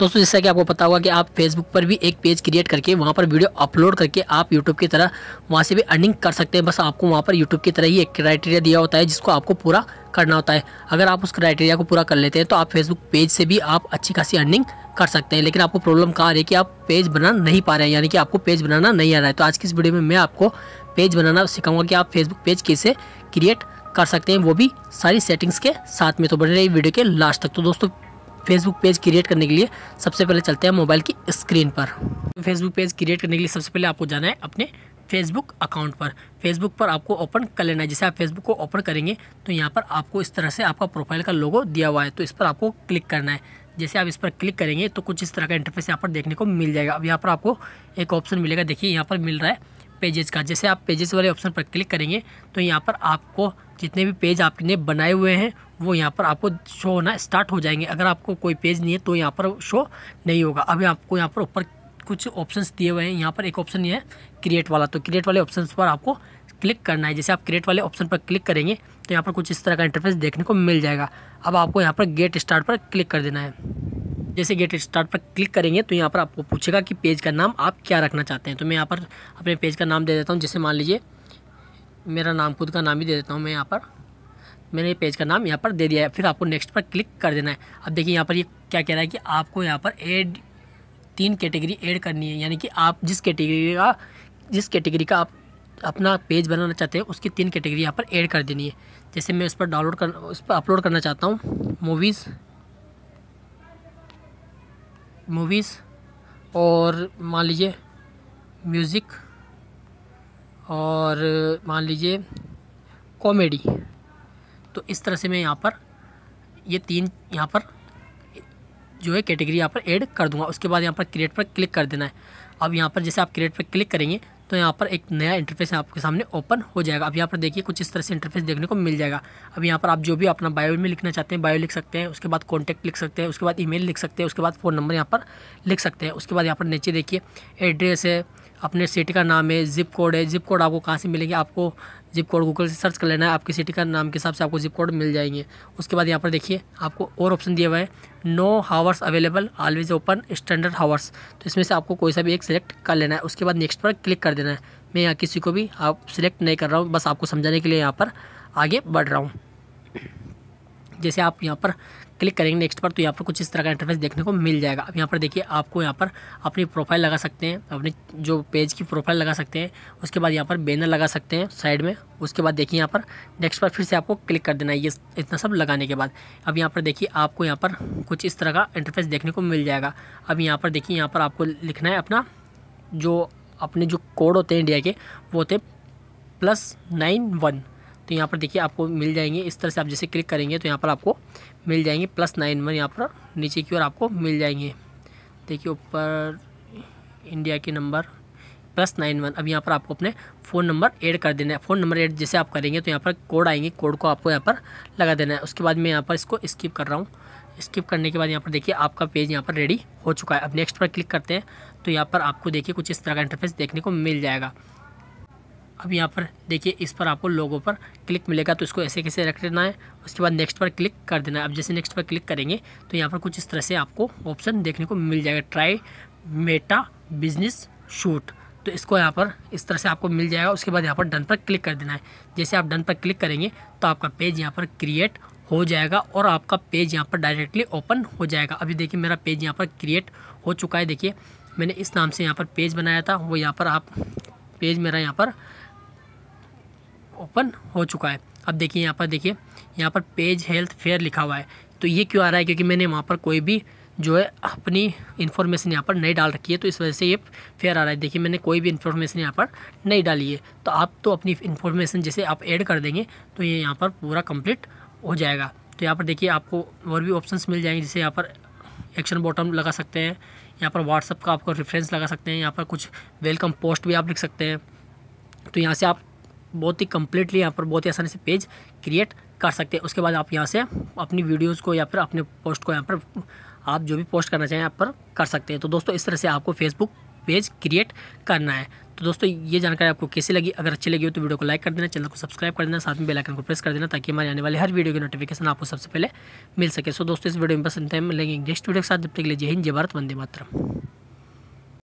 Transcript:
दोस्तों जैसा कि आपको पता होगा कि आप फेसबुक पर भी एक पेज क्रिएट करके वहाँ पर वीडियो अपलोड करके आप यूट्यूब की तरह वहाँ से भी अर्निंग कर सकते हैं बस आपको वहाँ पर यूट्यूब की तरह ही एक क्राइटेरिया दिया होता है जिसको आपको पूरा करना होता है अगर आप उस क्राइटेरिया को पूरा कर लेते हैं तो आप फेसबुक पेज से भी आप अच्छी खासी अर्निंग कर सकते हैं लेकिन आपको प्रॉब्लम कहाँ रही है कि आप पेज बना नहीं पा रहे हैं यानी कि आपको पेज बनाना नहीं आ रहा है तो आज की इस वीडियो में मैं आपको पेज बनाना सिखाऊंगा कि आप फेसबुक पेज कैसे क्रिएट कर सकते हैं वो भी सारी सेटिंग्स के साथ में तो बने रही वीडियो के लास्ट तक तो दोस्तों फेसबुक पेज क्रिएट करने के लिए सबसे पहले चलते हैं मोबाइल की स्क्रीन पर फेसबुक पेज क्रिएट करने के लिए सबसे पहले आपको जाना है अपने फेसबुक अकाउंट पर फेसबुक पर आपको ओपन कर लेना है जैसे आप फेसबुक को ओपन करेंगे तो यहाँ पर आपको इस तरह से आपका प्रोफाइल का लोगो दिया हुआ है तो इस पर आपको क्लिक करना है जैसे आप इस पर क्लिक करेंगे तो कुछ इस तरह का इंटरफेस यहाँ पर देखने को मिल जाएगा अब यहाँ पर आपको एक ऑप्शन मिलेगा देखिए यहाँ पर मिल रहा है पेजेस का जैसे आप पेजेस वाले ऑप्शन पर क्लिक करेंगे तो यहाँ पर आपको जितने भी पेज आपने बनाए हुए हैं वो यहाँ पर आपको शो होना स्टार्ट हो जाएंगे अगर आपको कोई पेज नहीं है तो यहाँ पर शो नहीं होगा अभी आपको यहाँ पर ऊपर कुछ ऑप्शंस दिए हुए हैं यहाँ पर एक ऑप्शन ये है क्रिएट वाला तो क्रिएट वाले ऑप्शन पर आपको क्लिक करना है जैसे आप क्रिएट वाले ऑप्शन पर क्लिक करेंगे तो यहाँ पर कुछ इस तरह का इंटरफेस देखने को मिल जाएगा अब आपको यहाँ पर गेट स्टार्ट पर क्लिक कर देना है जैसे गेट स्टार्ट पर क्लिक करेंगे तो यहाँ पर आपको पूछेगा कि पेज का नाम आप क्या रखना चाहते हैं तो मैं यहाँ पर अपने पेज का नाम दे देता हूँ जैसे मान लीजिए मेरा नाम खुद का नाम ही दे देता हूँ मैं यहाँ पर मैंने पेज का नाम यहाँ पर दे दिया है फिर आपको नेक्स्ट पर क्लिक कर देना है अब देखिए यहाँ पर ये क्या कह रहा है कि आपको यहाँ पर एड तीन कैटेगरी ऐड करनी है यानी कि आप जिस कैटेगरी का जिस कैटेगरी का आप अपना पेज बनाना चाहते हैं उसकी तीन कैटेगरी यहाँ पर ऐड कर देनी है जैसे मैं उस पर डाउनलोड कर उस पर अपलोड करना चाहता हूँ मूवीज़ मूवीज़ और मान लीजिए म्यूज़िक और मान लीजिए कॉमेडी तो इस तरह से मैं यहाँ पर ये तीन यहाँ पर जो है कैटेगरी यहाँ पर ऐड कर दूंगा उसके बाद यहाँ पर क्रिएट पर क्लिक कर देना है अब यहाँ पर जैसे आप क्रिएट पर क्लिक करेंगे तो यहाँ पर एक नया इंटरफेस आपके सामने ओपन हो जाएगा अब यहाँ पर देखिए कुछ इस तरह से इंटरफेस देखने को मिल जाएगा अब यहाँ पर आप जो भी अपना बायो में लिखना चाहते हैं बायो लिख सकते हैं उसके बाद कॉन्टैक्ट लिख सकते हैं उसके बाद ईमेल लिख सकते हैं उसके बाद फ़ोन नंबर यहाँ पर लिख सकते हैं उसके बाद यहाँ पर नीचे देखिए एड्रेस है अपने सिटी का नाम है जिप कोड है जिप कोड आपको कहाँ से मिलेंगे आपको जिप कोड गूगल से सर्च कर लेना है आपकी सिटी का नाम के हिसाब से आपको जिप कोड मिल जाएंगे उसके बाद यहाँ पर देखिए आपको और ऑप्शन दिया हुआ है no hours available always open standard hours तो इसमें से आपको कोई सा भी एक सिलेक्ट कर लेना है उसके बाद नेक्स्ट पर क्लिक कर देना है मैं यहाँ किसी को भी आप सिलेक्ट नहीं कर रहा हूँ बस आपको समझाने के लिए यहाँ पर आगे बढ़ रहा हूँ जैसे आप यहाँ पर क्लिक करेंगे नेक्स्ट पर तो यहाँ पर कुछ इस तरह का इंटरफेस देखने को मिल जाएगा अब यहाँ पर देखिए आपको यहाँ पर अपनी प्रोफाइल लगा सकते हैं अपने जो पेज की प्रोफाइल लगा सकते हैं उसके बाद यहाँ पर बैनर लगा सकते हैं साइड में उसके बाद देखिए यहाँ पर नेक्स्ट पर फिर से आपको क्लिक कर देना है ये इतना सब लगाने के बाद अब यहाँ पर देखिए आपको यहाँ पर कुछ इस तरह का इंटरफेस देखने को मिल जाएगा अब यहाँ पर देखिए यहाँ पर आपको लिखना है अपना जो अपने जो कोड होते हैं इंडिया के वो होते हैं प्लस नाइन वन तो यहाँ पर देखिए आपको मिल जाएंगे इस तरह से आप जैसे क्लिक करेंगे तो यहाँ पर आपको मिल जाएंगे प्लस नाइन वन यहाँ पर नीचे की ओर आपको मिल जाएंगे देखिए ऊपर इंडिया के नंबर प्लस नाइन वन अब यहाँ पर आपको अपने फ़ोन नंबर ऐड कर देना है फ़ोन नंबर ऐड जैसे आप करेंगे तो यहाँ पर कोड आएंगे कोड को आपको यहाँ पर लगा देना है उसके बाद मैं यहाँ पर इसको स्किप कर रहा हूँ स्किप करने के बाद यहाँ पर देखिए आपका पेज यहाँ पर रेडी हो चुका है अब नेक्स्ट पर क्लिक करते हैं तो यहाँ पर आपको देखिए कुछ इस तरह का इंटरफेस देखने को मिल जाएगा अब यहाँ पर देखिए इस पर आपको लोगों पर क्लिक मिलेगा तो इसको ऐसे कैसे रख लेना है उसके बाद नेक्स्ट पर क्लिक कर देना है अब जैसे नेक्स्ट पर क्लिक करेंगे तो यहाँ पर कुछ इस तरह से आपको ऑप्शन देखने को मिल जाएगा ट्राई मेटा बिजनेस शूट तो इसको यहाँ पर इस तरह से आपको मिल जाएगा उसके बाद यहाँ पर डन पर क्लिक कर देना है जैसे आप डन पर क्लिक करेंगे तो आपका पेज यहाँ पर क्रिएट हो जाएगा और आपका पेज यहाँ पर डायरेक्टली ओपन हो जाएगा अभी देखिए मेरा पेज यहाँ पर क्रिएट हो चुका है देखिए मैंने इस नाम से यहाँ पर पेज बनाया था वो यहाँ पर आप पेज मेरा यहाँ पर ओपन हो चुका है अब देखिए यहाँ पर देखिए यहाँ पर पेज हेल्थ फेयर लिखा हुआ है तो ये क्यों आ रहा है क्योंकि मैंने वहाँ पर कोई भी जो है अपनी इन्फॉर्मेशन यहाँ पर नहीं डाल रखी है तो इस वजह से ये फेयर आ रहा है देखिए मैंने कोई भी इन्फॉर्मेशन यहाँ पर नहीं डाली है तो आप तो अपनी इन्फॉर्मेशन जैसे आप ऐड कर देंगे तो ये यहाँ पर पूरा कंप्लीट हो जाएगा तो यहाँ पर देखिए आपको और भी ऑप्शंस मिल जाएंगे जैसे यहाँ पर एक्शन बॉटम लगा सकते हैं यहाँ पर व्हाट्सअप का आपको रेफरेंस लगा सकते हैं यहाँ पर कुछ वेलकम पोस्ट भी आप लिख सकते हैं तो यहाँ से आप बहुत ही कम्प्लीटली यहाँ पर बहुत ही आसानी से पेज क्रिएट कर सकते हैं उसके बाद आप यहाँ से अपनी वीडियोज़ को या फिर अपने पोस्ट को यहाँ पर आप जो भी पोस्ट करना चाहें यहाँ पर कर सकते हैं तो दोस्तों इस तरह से आपको फेसबुक पेज क्रिएट करना है तो दोस्तों ये जानकारी आपको कैसी लगी अगर अच्छी लगी हो तो वीडियो को लाइक कर देना चैनल को सब्सक्राइब कर देना साथ में बेल आइकन को प्रेस कर देना ताकि हमारे आने वाले हर वीडियो की नोटिफिकेशन आपको सबसे पहले मिल सके सो दोस्तों इस वीडियो में पसंद है मिलेंगे नेक्स्ट वीडियो के साथ जब तक लीजिए जय हिंद जय भारत वंदे मातरम